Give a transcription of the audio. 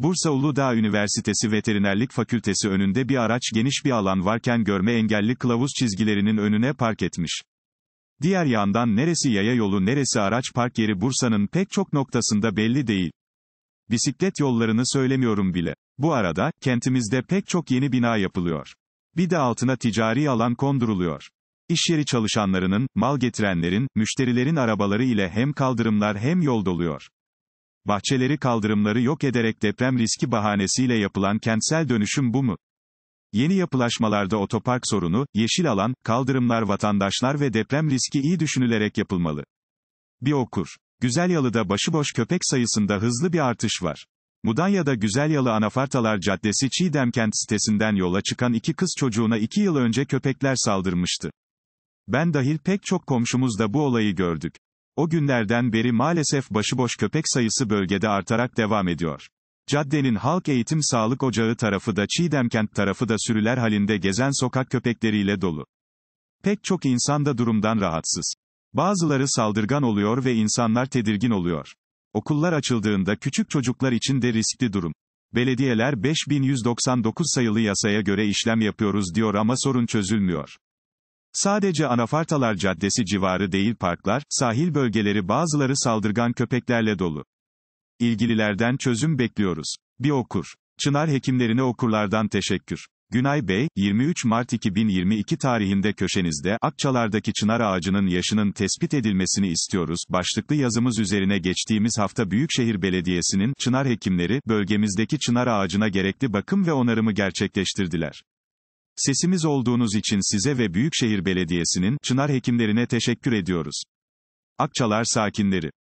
Bursa Uludağ Üniversitesi Veterinerlik Fakültesi önünde bir araç geniş bir alan varken görme engelli kılavuz çizgilerinin önüne park etmiş. Diğer yandan neresi yaya yolu neresi araç park yeri Bursa'nın pek çok noktasında belli değil. Bisiklet yollarını söylemiyorum bile. Bu arada, kentimizde pek çok yeni bina yapılıyor. Bir de altına ticari alan konduruluyor. İş yeri çalışanlarının, mal getirenlerin, müşterilerin arabaları ile hem kaldırımlar hem yol doluyor bahçeleri kaldırımları yok ederek deprem riski bahanesiyle yapılan kentsel dönüşüm bu mu? Yeni yapılaşmalarda otopark sorunu, yeşil alan, kaldırımlar vatandaşlar ve deprem riski iyi düşünülerek yapılmalı. Bir okur. Güzelyalı'da başıboş köpek sayısında hızlı bir artış var. Mudanya'da Güzelyalı Anafartalar Caddesi Çiğdem Kent sitesinden yola çıkan iki kız çocuğuna iki yıl önce köpekler saldırmıştı. Ben dahil pek çok komşumuz da bu olayı gördük. O günlerden beri maalesef başıboş köpek sayısı bölgede artarak devam ediyor. Caddenin Halk Eğitim Sağlık Ocağı tarafı da Çiğdemkent tarafı da sürüler halinde gezen sokak köpekleriyle dolu. Pek çok insan da durumdan rahatsız. Bazıları saldırgan oluyor ve insanlar tedirgin oluyor. Okullar açıldığında küçük çocuklar için de riskli durum. Belediyeler 5199 sayılı yasaya göre işlem yapıyoruz diyor ama sorun çözülmüyor. Sadece Anafartalar Caddesi civarı değil parklar, sahil bölgeleri bazıları saldırgan köpeklerle dolu. İlgililerden çözüm bekliyoruz. Bir okur. Çınar hekimlerine okurlardan teşekkür. Günay Bey, 23 Mart 2022 tarihinde köşenizde Akçalar'daki çınar ağacının yaşının tespit edilmesini istiyoruz. Başlıklı yazımız üzerine geçtiğimiz hafta Büyükşehir Belediyesi'nin çınar hekimleri bölgemizdeki çınar ağacına gerekli bakım ve onarımı gerçekleştirdiler. Sesimiz olduğunuz için size ve Büyükşehir Belediyesi'nin Çınar hekimlerine teşekkür ediyoruz. Akçalar sakinleri